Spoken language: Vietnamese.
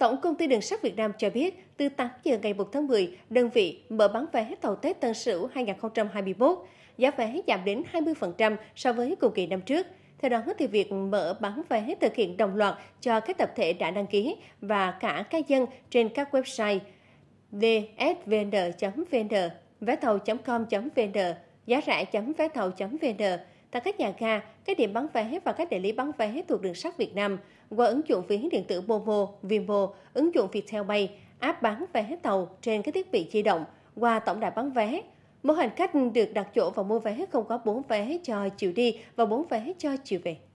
Tổng công ty đường sắt Việt Nam cho biết, từ 8 giờ ngày 1 tháng 10, đơn vị mở bán vé tàu Tết Tân Sửu 2021, giá vé giảm đến 20% so với cùng kỳ năm trước. Theo đó, thì việc mở bán vé thực hiện đồng loạt cho các tập thể đã đăng ký và cả cá nhân trên các website dsvn.vn, vé tàu.com.vn, giá rẻ vé tàu.vn, tại các nhà ga, các điểm bán vé và các đại lý bán vé thuộc đường sắt Việt Nam qua ứng dụng vé điện tử Movo, Vimo, ứng dụng viettel bay, app bán vé tàu trên các thiết bị di động qua tổng đài bán vé. Mỗi hành khách được đặt chỗ và mua vé không có 4 vé cho chiều đi và 4 vé cho chiều về.